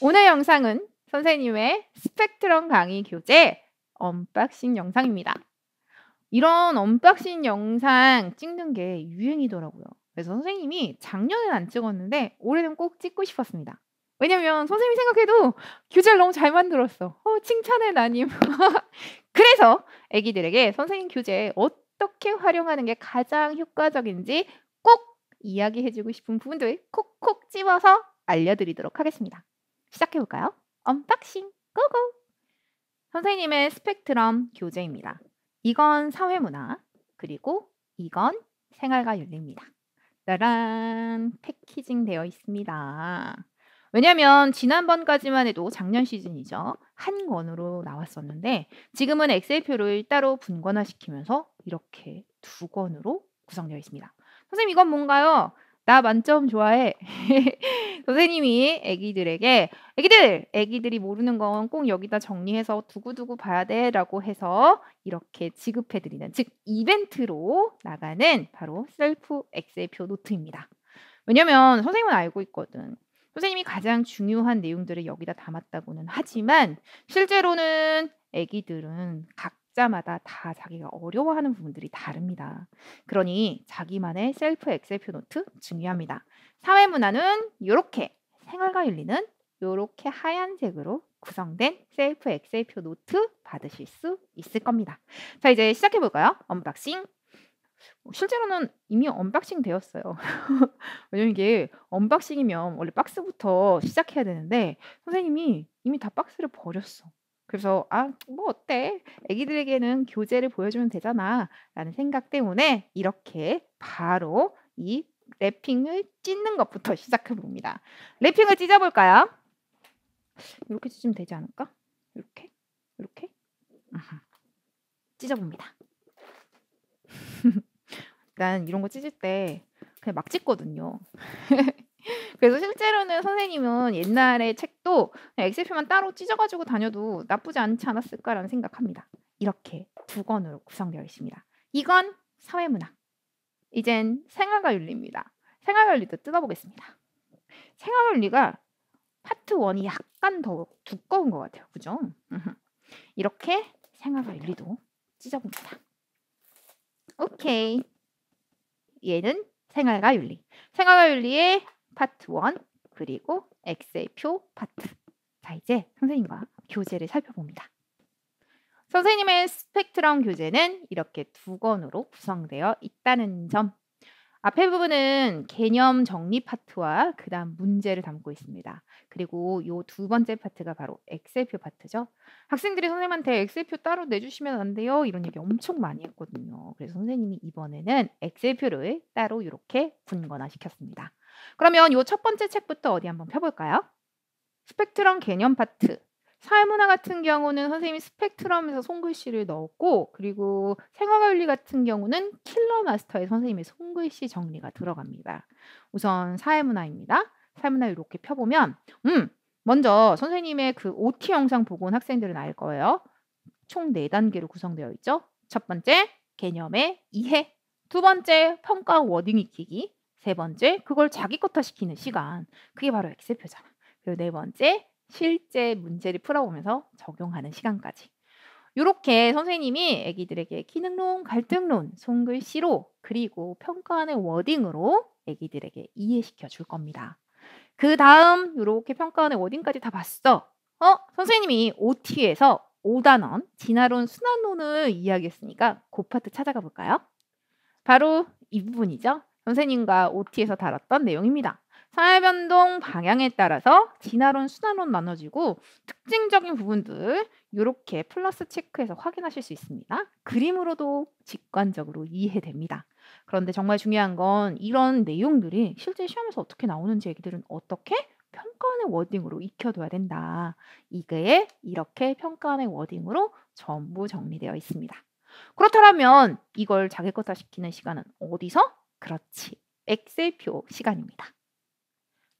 오늘 영상은 선생님의 스펙트럼 강의 교재 언박싱 영상입니다. 이런 언박싱 영상 찍는 게 유행이더라고요. 그래서 선생님이 작년엔 안 찍었는데 올해는 꼭 찍고 싶었습니다. 왜냐면 선생님이 생각해도 교재를 너무 잘 만들었어. 어, 칭찬해 나님. 그래서 아기들에게 선생님 교재 어떻게 활용하는 게 가장 효과적인지 꼭 이야기해주고 싶은 부분들 콕콕 집어서 알려드리도록 하겠습니다. 시작해볼까요? 언박싱 고고! 선생님의 스펙트럼 교재입니다. 이건 사회문화, 그리고 이건 생활과 윤리입니다. 따란 패키징 되어 있습니다. 왜냐하면 지난번까지만 해도 작년 시즌이죠. 한 권으로 나왔었는데 지금은 엑셀표를 따로 분권화시키면서 이렇게 두 권으로 구성되어 있습니다. 선생님 이건 뭔가요? 나 만점 좋아해. 선생님이 아기들에게 아기들, 아기들이 모르는 건 꼭 여기다 정리해서 두고두고 봐야 돼라고 해서 이렇게 지급해 드리는 즉 이벤트로 나가는 바로 셀프 엑셀표 노트입니다. 왜냐면 선생님은 알고 있거든. 선생님이 가장 중요한 내용들을 여기다 담았다고는 하지만 실제로는 아기들은 각자마다 다 자기가 어려워하는 부분들이 다릅니다. 그러니 자기만의 셀프 엑셀표 노트 중요합니다. 사회 문화는 이렇게 생활과 윤리는 이렇게 하얀색으로 구성된 셀프 엑셀표 노트 받으실 수 있을 겁니다. 자 이제 시작해 볼까요? 언박싱 실제로는 이미 언박싱 되었어요. 왜냐면 이게 언박싱이면 원래 박스부터 시작해야 되는데 선생님이 이미 다 박스를 버렸어. 그래서 아 뭐 어때? 애기들에게는 교재를 보여주면 되잖아라는 생각 때문에 이렇게 바로 이 랩핑을 찢는 것부터 시작해 봅니다. 랩핑을 찢어 볼까요? 이렇게 찢으면 되지 않을까? 이렇게 이렇게 찢어 봅니다. 난 이런 거 찢을 때 그냥 막 찢거든요. 그래서 실제로는 선생님은 옛날에 책도 엑셀표만 따로 찢어가지고 다녀도 나쁘지 않지 않았을까라는 생각합니다. 이렇게 두 권으로 구성되어 있습니다. 이건 사회문학. 이젠 생활과 윤리입니다. 생활과 윤리도 뜯어보겠습니다. 생활 윤리가 파트 1이 약간 더 두꺼운 것 같아요. 그죠? 이렇게 생활과 윤리도 찢어봅니다. 오케이. 얘는 생활과 윤리. 생활과 윤리의 파트 1 그리고 X의 표 파트. 자, 이제 선생님과 교재를 살펴봅니다. 선생님의 스펙트럼 교재는 이렇게 두 권으로 구성되어 있다는 점 앞에 부분은 개념 정리 파트와 그다음 문제를 담고 있습니다. 그리고 요두 번째 파트가 바로 엑셀표 파트죠. 학생들이 선생님한테 엑셀표 따로 내주시면 안 돼요. 이런 얘기 엄청 많이 했거든요. 그래서 선생님이 이번에는 엑셀표를 따로 이렇게 분권화 시켰습니다. 그러면 요첫 번째 책부터 어디 한번 펴볼까요? 스펙트럼 개념 파트 사회문화 같은 경우는 선생님이 스펙트럼에서 손글씨를 넣었고 그리고 생활관리 같은 경우는 킬러 마스터의 선생님의 손글씨 정리가 들어갑니다. 우선 사회문화입니다. 사회문화 이렇게 펴보면 음 먼저 선생님의 그 OT 영상 보고온 학생들은 알 거예요. 총 네단계로 구성되어 있죠. 첫 번째 개념의 이해 두 번째 평가 워딩 익히기 세 번째 그걸 자기 것화 시키는 시간 그게 바로 엑셀표잖아. 그리고 네 번째 실제 문제를 풀어보면서 적용하는 시간까지. 이렇게 선생님이 아기들에게 기능론, 갈등론, 손글씨로 그리고 평가하는 워딩으로 아기들에게 이해시켜 줄 겁니다. 그 다음 이렇게 평가하는 워딩까지 다 봤어. 어? 선생님이 OT에서 5단원, 진화론, 순환론을 이야기했으니까 그 파트 찾아가 볼까요? 바로 이 부분이죠. 선생님과 OT에서 다뤘던 내용입니다. 사회 변동 방향에 따라서 진화론, 순화론 나눠지고 특징적인 부분들 이렇게 플러스 체크해서 확인하실 수 있습니다. 그림으로도 직관적으로 이해됩니다. 그런데 정말 중요한 건 이런 내용들이 실제 시험에서 어떻게 나오는지 얘기들은 어떻게 평가원의 워딩으로 익혀둬야 된다. 이게 이렇게 평가원의 워딩으로 전부 정리되어 있습니다. 그렇다면 이걸 자기 것화 시키는 시간은 어디서? 그렇지. 엑셀표 시간입니다.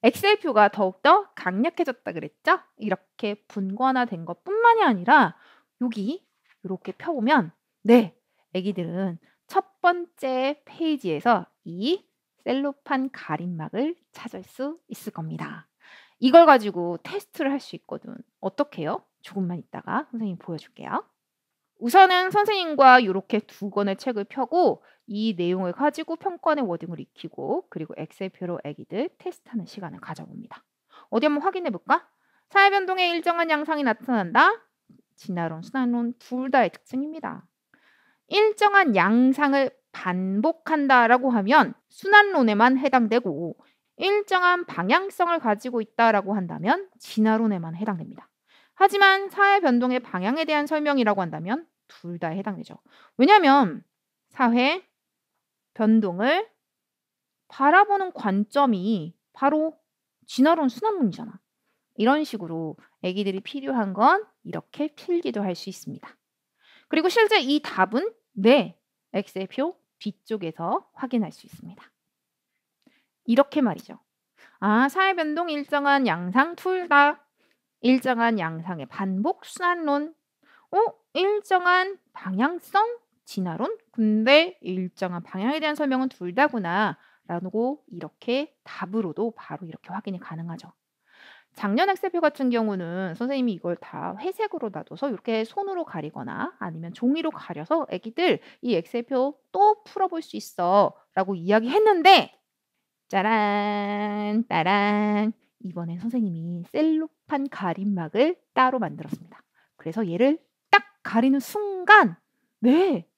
엑셀표가 더욱더 강력해졌다 그랬죠? 이렇게 분권화된 것뿐만이 아니라 여기 이렇게 펴보면 네, 아기들은 첫 번째 페이지에서 이 셀로판 가림막을 찾을 수 있을 겁니다. 이걸 가지고 테스트를 할 수 있거든. 어떻게요? 조금만 있다가 선생님 보여줄게요. 우선은 선생님과 이렇게 두 권의 책을 펴고 이 내용을 가지고 평권의 워딩을 익히고 그리고 엑셀표로 애기들 테스트하는 시간을 가져봅니다. 어디 한번 확인해 볼까? 사회 변동의 일정한 양상이 나타난다. 진화론, 순환론 둘 다의 특징입니다. 일정한 양상을 반복한다라고 하면 순환론에만 해당되고 일정한 방향성을 가지고 있다라고 한다면 진화론에만 해당됩니다. 하지만 사회 변동의 방향에 대한 설명이라고 한다면 둘다 해당되죠. 왜냐하면 사회 변동을 바라보는 관점이 바로 진화론 순환문이잖아. 이런 식으로 아기들이 필요한 건 이렇게 필기도 할 수 있습니다. 그리고 실제 이 답은 네, X의 표 뒤쪽에서 확인할 수 있습니다. 이렇게 말이죠. 아, 사회 변동 일정한 양상 둘 다 일정한 양상의 반복 순환론. 어? 일정한 방향성 진화론 근데 일정한 방향에 대한 설명은 둘 다구나 라고 이렇게 답으로도 바로 이렇게 확인이 가능하죠. 작년 학습표 같은 경우는 선생님이 이걸 다 회색으로 놔둬서 이렇게 손으로 가리거나 아니면 종이로 가려서 애기들 이 엑셀표 또 풀어볼 수 있어 라고 이야기했는데 짜란 따란 이번엔 선생님이 셀로판 가림막을 따로 만들었습니다. 그래서 얘를 가리는 순간 네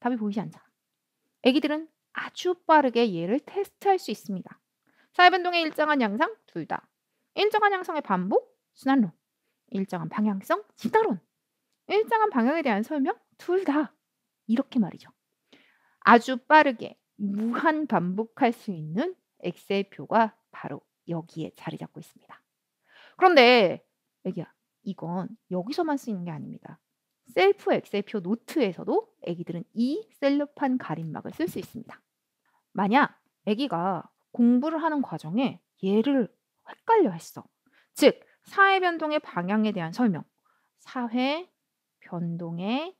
답이 보이지 않잖아. 애기들은 아주 빠르게 얘를 테스트할 수 있습니다. 사회변동의 일정한 양상 둘 다. 일정한 양성의 반복 순환론. 일정한 방향성 진화론. 일정한 방향에 대한 설명 둘 다. 이렇게 말이죠. 아주 빠르게 무한 반복할 수 있는 엑셀 표가 바로 여기에 자리 잡고 있습니다. 그런데 애기야, 이건 여기서만 쓰이는 게 아닙니다. 셀프 엑셀표 노트에서도 아기들은 이 셀로판 가림막을 쓸 수 있습니다. 만약 아기가 공부를 하는 과정에 얘를 헷갈려 했어. 즉, 사회 변동의 방향에 대한 설명, 사회 변동의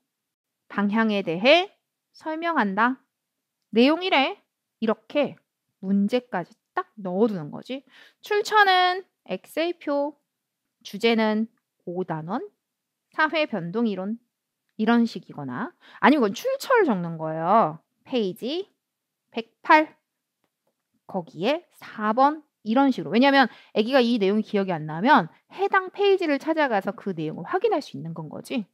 방향에 대해 설명한다. 내용 이래 이렇게 문제까지 딱 넣어두는 거지. 출처는 엑셀표, 주제는 5단원, 사회 변동 이론 이런 식이거나 아니면 이건 출처를 적는 거예요. 페이지 108 거기에 4번 이런 식으로 왜냐하면 아기가 이 내용이 기억이 안 나면 해당 페이지를 찾아가서 그 내용을 확인할 수 있는 건 거지.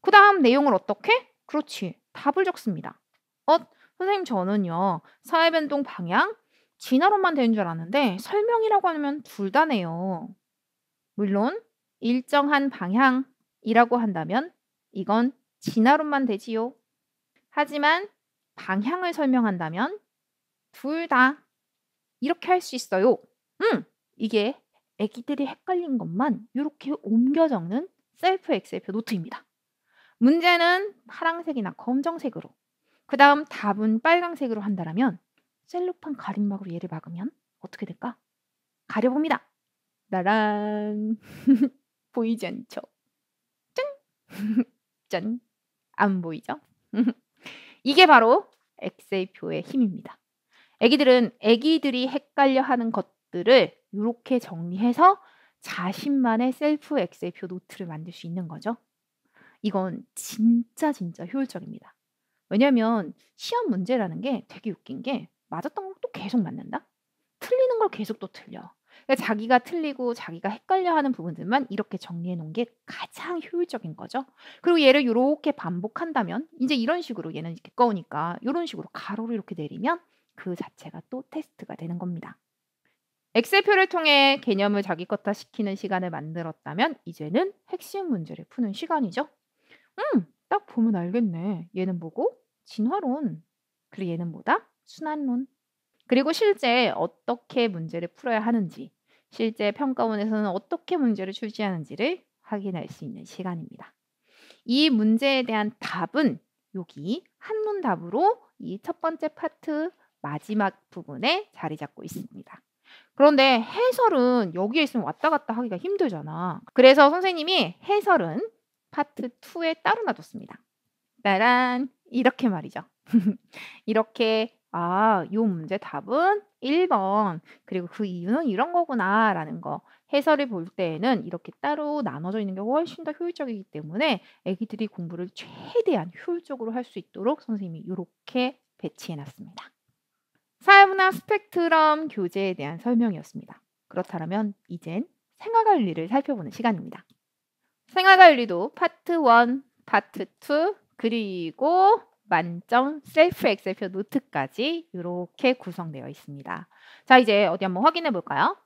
그 다음 내용을 어떻게? 그렇지 답을 적습니다. 어 선생님 저는요 사회 변동 방향 진화론만 되는 줄 알았는데 설명이라고 하면 둘 다네요. 물론 일정한 방향 이라고 한다면 이건 진화론만 되지요. 하지만 방향을 설명한다면 둘 다 이렇게 할 수 있어요. 음, 이게 애기들이 헷갈린 것만 이렇게 옮겨 적는 셀프 엑셀표 노트입니다. 문제는 파랑색이나 검정색으로 그 다음 답은 빨강색으로 한다면 셀로판 가림막으로 얘를 막으면 어떻게 될까? 가려봅니다. 나랑 보이지 않죠? 짠. 안 보이죠? 이게 바로 엑셀표의 힘입니다. 애기들은 애기들이 헷갈려 하는 것들을 이렇게 정리해서 자신만의 셀프 엑셀표 노트를 만들 수 있는 거죠. 이건 진짜 진짜 효율적입니다. 왜냐면 하 시험 문제라는 게 되게 웃긴 게 맞았던 걸또 계속 맞는다? 틀리는 걸 계속 또 틀려. 그러니까 자기가 틀리고 자기가 헷갈려하는 부분들만 이렇게 정리해 놓은 게 가장 효율적인 거죠. 그리고 얘를 이렇게 반복한다면 이제 이런 식으로 얘는 두꺼우니까 이런 식으로 가로로 이렇게 내리면 그 자체가 또 테스트가 되는 겁니다. 엑셀표를 통해 개념을 자기 것다 시키는 시간을 만들었다면 이제는 핵심 문제를 푸는 시간이죠. 음, 딱 보면 알겠네. 얘는 보고 진화론. 그리고 얘는 뭐다? 순환론. 그리고 실제 어떻게 문제를 풀어야 하는지, 실제 평가원에서는 어떻게 문제를 출제하는지를 확인할 수 있는 시간입니다. 이 문제에 대한 답은 여기 한문 답으로 이 첫 번째 파트 마지막 부분에 자리 잡고 있습니다. 그런데 해설은 여기에 있으면 왔다 갔다 하기가 힘들잖아. 그래서 선생님이 해설은 파트 2에 따로 놔뒀습니다. 따란 이렇게 말이죠. 이렇게 아, 요 문제 답은 1번. 그리고 그 이유는 이런 거구나라는 거. 해설을 볼 때에는 이렇게 따로 나눠져 있는 게 훨씬 더 효율적이기 때문에 애기들이 공부를 최대한 효율적으로 할 수 있도록 선생님이 이렇게 배치해 놨습니다. 사회문화 스펙트럼 교재에 대한 설명이었습니다. 그렇다면 이젠 생활관리를 살펴보는 시간입니다. 생활관리도 파트 1, 파트 2, 그리고 만점, 셀프 엑셀표 노트까지 이렇게 구성되어 있습니다. 자, 이제 어디 한번 확인해 볼까요?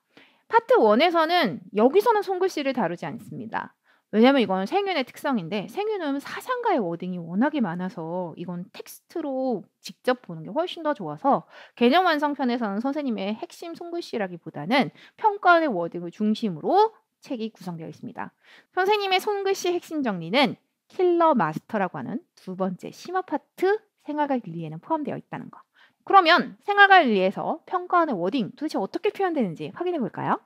파트 1에서는 여기서는 손글씨를 다루지 않습니다. 왜냐면 이건 생윤의 특성인데 생윤은 사상가의 워딩이 워낙에 많아서 이건 텍스트로 직접 보는 게 훨씬 더 좋아서 개념 완성편에서는 선생님의 핵심 손글씨라기보다는 평가의 워딩을 중심으로 책이 구성되어 있습니다. 선생님의 손글씨 핵심 정리는 킬러 마스터라고 하는 두 번째 심화파트 생활과 윤리에는 포함되어 있다는 거. 그러면 생활과 윤리에서 평가하는 워딩 도대체 어떻게 표현되는지 확인해 볼까요?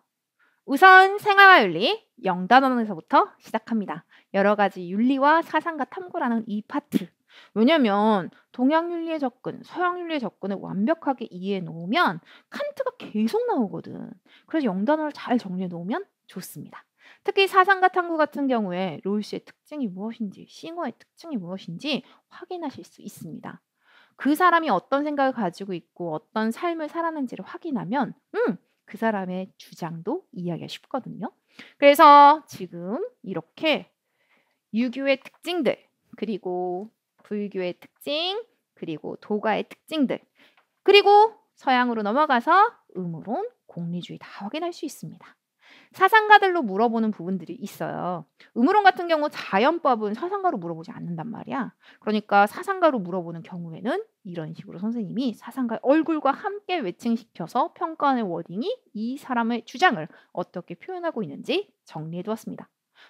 우선 생활과 윤리 영단원에서부터 시작합니다. 여러 가지 윤리와 사상과 탐구라는 이 파트. 왜냐면 동양 윤리의 접근, 서양 윤리의 접근을 완벽하게 이해해 놓으면 칸트가 계속 나오거든. 그래서 영단어를 잘 정리해 놓으면 좋습니다. 특히 사상가 탐구 같은 경우에 롤이스의 특징이 무엇인지, 싱어의 특징이 무엇인지 확인하실 수 있습니다. 그 사람이 어떤 생각을 가지고 있고 어떤 삶을 살았는지를 확인하면, 음, 그 사람의 주장도 이해하기가 쉽거든요. 그래서 지금 이렇게 유교의 특징들, 그리고 불교의 특징, 그리고 도가의 특징들, 그리고 서양으로 넘어가서 음으론, 공리주의 다 확인할 수 있습니다. 사상가들로 물어보는 부분들이 있어요. 음으론 같은 경우 자연법은 사상가로 물어보지 않는단 말이야. 그러니까 사상가로 물어보는 경우에는 이런 식으로 선생님이 사상가의 얼굴과 함께 외칭시켜서 평가하는 워딩이 이 사람의 주장을 어떻게 표현하고 있는지 정리해 두었습니다.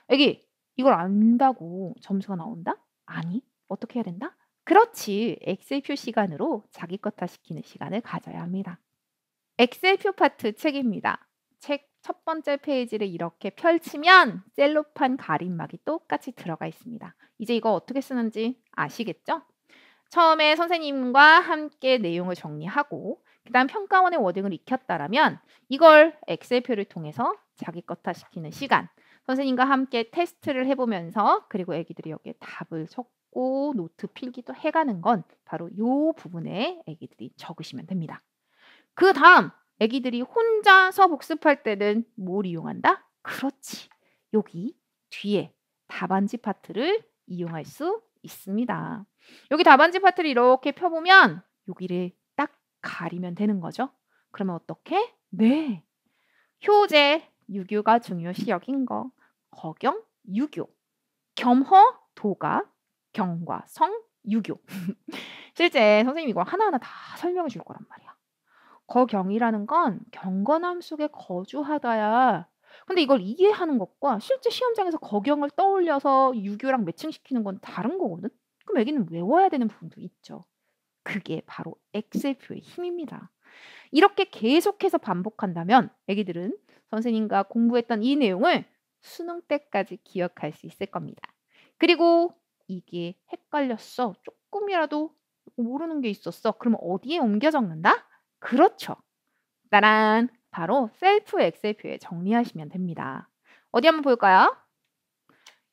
애기, 이걸 안다고 점수가 나온다? 아니, 어떻게 해야 된다? 그렇지, 엑셀표 시간으로 자기 것다 시키는 시간을 가져야 합니다. 엑셀표 파트 책입니다. 책첫 번째 페이지를 이렇게 펼치면 셀로판 가림막이 똑같이 들어가 있습니다. 이제 이거 어떻게 쓰는지 아시겠죠? 처음에 선생님과 함께 내용을 정리하고 그다음 평가원의 워딩을 익혔다라면 이걸 엑셀표를 통해서 자기 것화 시키는 시간 선생님과 함께 테스트를 해보면서 그리고 애기들이 여기에 답을 적고 노트 필기도 해가는 건 바로 이 부분에 애기들이 적으시면 됩니다. 그 다음 애기들이 혼자서 복습할 때는 뭘 이용한다? 그렇지. 여기 뒤에 답안지 파트를 이용할 수 있습니다. 여기 답안지 파트를 이렇게 펴보면 여기를 딱 가리면 되는 거죠. 그러면 어떻게? 네. 효제, 유교가 중요시 여긴 거. 거경, 유교. 겸허, 도가, 경과, 성, 유교. 실제 선생님이 이걸 하나하나 다 설명해 줄 거란 말이야. 거경이라는 건 경건함 속에 거주하다야. 근데 이걸 이해하는 것과 실제 시험장에서 거경을 떠올려서 유교랑 매칭시키는 건 다른 거거든. 그럼 애기는 외워야 되는 부분도 있죠. 그게 바로 엑셀표의 힘입니다. 이렇게 계속해서 반복한다면 애기들은 선생님과 공부했던 이 내용을 수능 때까지 기억할 수 있을 겁니다. 그리고 이게 헷갈렸어. 조금이라도 모르는 게 있었어. 그럼 어디에 옮겨 적는다? 그렇죠. 따란 바로 셀프 엑셀 표에 정리하시면 됩니다. 어디 한번 볼까요?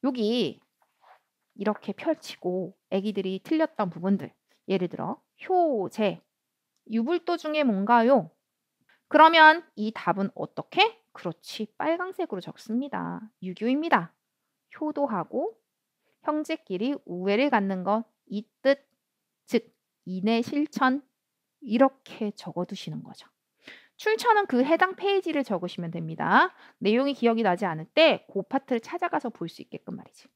여기 이렇게 펼치고 애기들이 틀렸던 부분들 예를 들어 효제 유불도 중에 뭔가요? 그러면 이 답은 어떻게? 그렇지 빨강색으로 적습니다. 유교입니다. 효도하고 형제끼리 우애를 갖는 것 이 뜻즉 이내 실천 이렇게 적어두시는 거죠. 출처는 그 해당 페이지를 적으시면 됩니다. 내용이 기억이 나지 않을 때 그 파트를 찾아가서 볼 수 있게끔 말이지.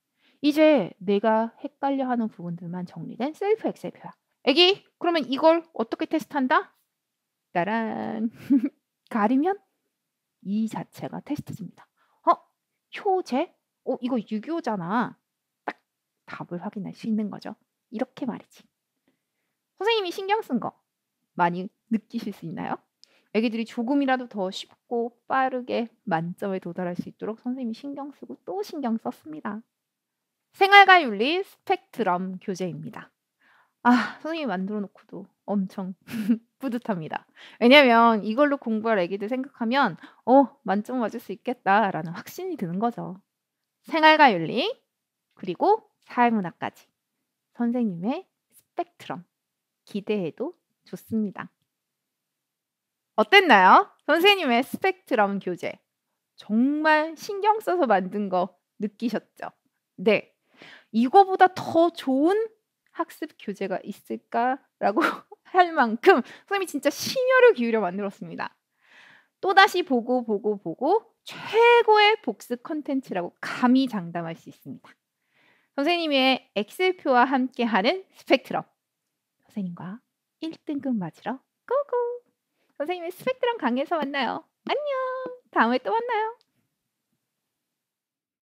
이제 내가 헷갈려하는 부분들만 정리된 셀프 엑셀 표야. 애기, 그러면 이걸 어떻게 테스트한다? 따란. 가리면 이 자체가 테스트입니다. 어? 효제? 어, 이거 유교잖아. 딱 답을 확인할 수 있는 거죠. 이렇게 말이지. 선생님이 신경 쓴 거. 많이 느끼실 수 있나요? 애기들이 조금이라도 더 쉽고 빠르게 만점에 도달할 수 있도록 선생님이 신경 쓰고 또 신경 썼습니다. 생활과 윤리 스펙트럼 교재입니다. 아, 선생님이 만들어 놓고도 엄청 뿌듯합니다. 왜냐면 이걸로 공부할 애기들 생각하면 어, 만점 맞을 수 있겠다라는 확신이 드는 거죠. 생활과 윤리 그리고 사회문화까지 선생님의 스펙트럼 기대해도 좋습니다. 어땠나요? 선생님의 스펙트럼 교재. 정말 신경 써서 만든 거 느끼셨죠? 네. 이거보다 더 좋은 학습 교재가 있을까라고 할 만큼 선생님이 진짜 심혈을 기울여 만들었습니다. 또다시 보고 보고 보고 최고의 복습 컨텐츠라고 감히 장담할 수 있습니다. 선생님의 엑셀표와 함께하는 스펙트럼. 선생님과 1등급 맞으러 고고! 선생님의 스펙트럼 강의에서 만나요. 안녕! 다음에 또 만나요.